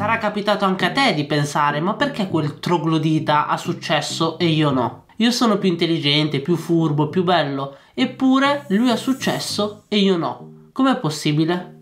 Sarà capitato anche a te di pensare ma perché quel troglodita ha successo e io no? Io sono più intelligente, più furbo, più bello, eppure lui ha successo e io no. Com'è possibile?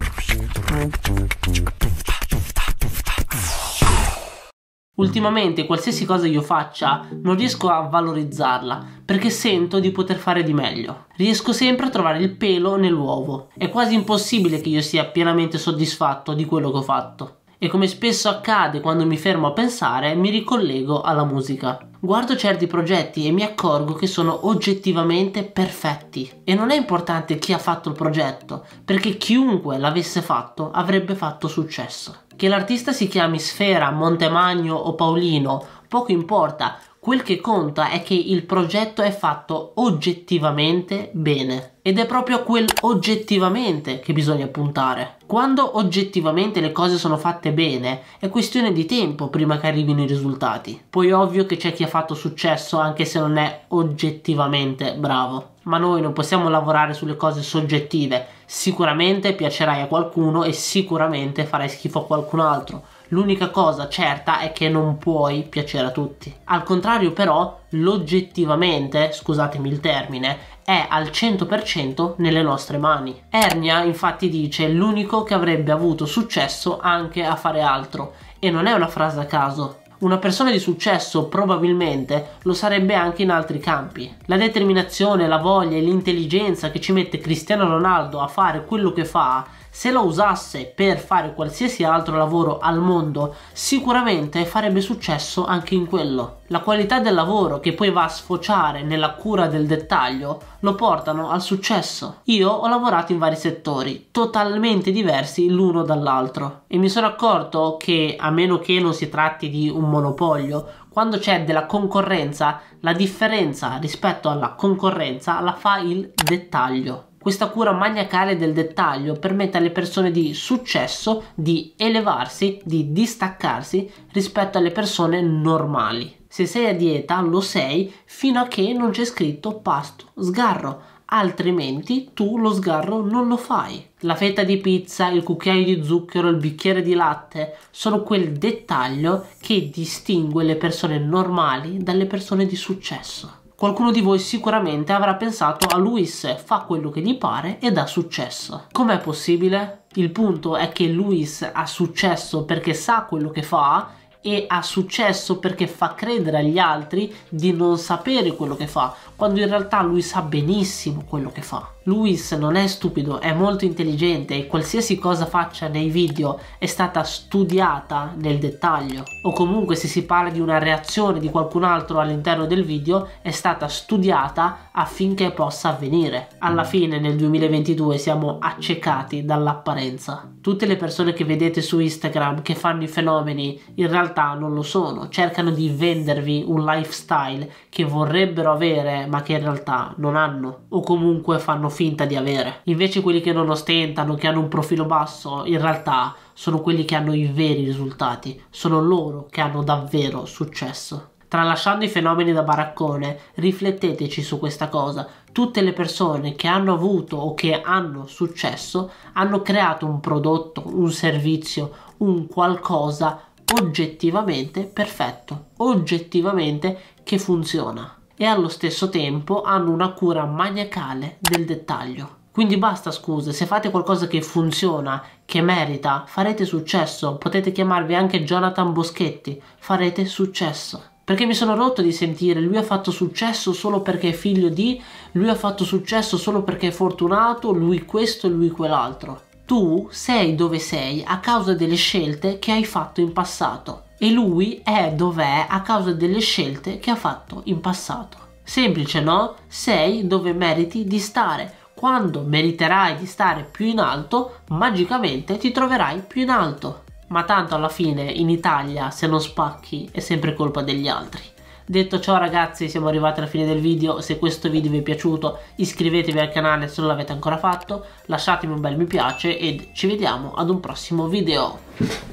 Ultimamente qualsiasi cosa io faccia non riesco a valorizzarla perché sento di poter fare di meglio. Riesco sempre a trovare il pelo nell'uovo. È quasi impossibile che io sia pienamente soddisfatto di quello che ho fatto e come spesso accade quando mi fermo a pensare mi ricollego alla musica. Guardo certi progetti e mi accorgo che sono oggettivamente perfetti e non è importante chi ha fatto il progetto perché chiunque l'avesse fatto avrebbe fatto successo. Che l'artista si chiami Sfera, Montemagno o Paolino poco importa, Quel che conta è che il progetto è fatto oggettivamente bene. Ed è proprio quel oggettivamente che bisogna puntare. Quando oggettivamente le cose sono fatte bene, è questione di tempo prima che arrivino i risultati. Poi ovvio che c'è chi ha fatto successo anche se non è oggettivamente bravo. Ma noi non possiamo lavorare sulle cose soggettive. Sicuramente piacerai a qualcuno e sicuramente farai schifo a qualcun altro L'unica cosa certa è che non puoi piacere a tutti. Al contrario però, l'oggettivamente, scusatemi il termine, è al 100% nelle nostre mani. Ernia infatti dice l'unico che avrebbe avuto successo anche a fare altro e non è una frase a caso. Una persona di successo probabilmente lo sarebbe anche in altri campi. La determinazione, la voglia e l'intelligenza che ci mette Cristiano Ronaldo a fare quello che fa se lo usasse per fare qualsiasi altro lavoro al mondo sicuramente farebbe successo anche in quello. La qualità del lavoro che poi va a sfociare nella cura del dettaglio lo portano al successo. Io ho lavorato in vari settori, totalmente diversi l'uno dall'altro e mi sono accorto che a meno che non si tratti di un monopolio, quando c'è della concorrenza, la differenza rispetto alla concorrenza la fa il dettaglio. Questa cura maniacale del dettaglio permette alle persone di successo di elevarsi, di distaccarsi rispetto alle persone normali. Se sei a dieta lo sei fino a che non c'è scritto pasto, sgarro, altrimenti tu lo sgarro non lo fai. La fetta di pizza, il cucchiaio di zucchero, il bicchiere di latte sono quel dettaglio che distingue le persone normali dalle persone di successo. Qualcuno di voi sicuramente avrà pensato a Luis fa quello che gli pare ed ha successo. Com'è possibile? Il punto è che Luis ha successo perché sa quello che fa e ha successo perché fa credere agli altri di non sapere quello che fa, quando in realtà lui sa benissimo quello che fa. Luis non è stupido, è molto intelligente e qualsiasi cosa faccia nei video è stata studiata nel dettaglio. O comunque se si parla di una reazione di qualcun altro all'interno del video è stata studiata affinché possa avvenire. Alla mm. fine nel 2022 siamo accecati dall'apparenza. Tutte le persone che vedete su Instagram che fanno i fenomeni in realtà realtà non lo sono, cercano di vendervi un lifestyle che vorrebbero avere ma che in realtà non hanno o comunque fanno finta di avere. Invece quelli che non ostentano, che hanno un profilo basso, in realtà sono quelli che hanno i veri risultati, sono loro che hanno davvero successo. Tralasciando i fenomeni da baraccone, rifletteteci su questa cosa. Tutte le persone che hanno avuto o che hanno successo hanno creato un prodotto, un servizio, un qualcosa oggettivamente perfetto, oggettivamente che funziona e allo stesso tempo hanno una cura maniacale del dettaglio. Quindi basta scuse, se fate qualcosa che funziona, che merita, farete successo, potete chiamarvi anche Jonathan Boschetti, farete successo. Perché mi sono rotto di sentire lui ha fatto successo solo perché è figlio di, lui ha fatto successo solo perché è fortunato, lui questo, e lui quell'altro tu sei dove sei a causa delle scelte che hai fatto in passato e lui è dov'è a causa delle scelte che ha fatto in passato. Semplice, no? Sei dove meriti di stare. Quando meriterai di stare più in alto, magicamente ti troverai più in alto. Ma tanto alla fine in Italia se non spacchi è sempre colpa degli altri. Detto ciò ragazzi siamo arrivati alla fine del video, se questo video vi è piaciuto iscrivetevi al canale se non l'avete ancora fatto, lasciatemi un bel mi piace ed ci vediamo ad un prossimo video.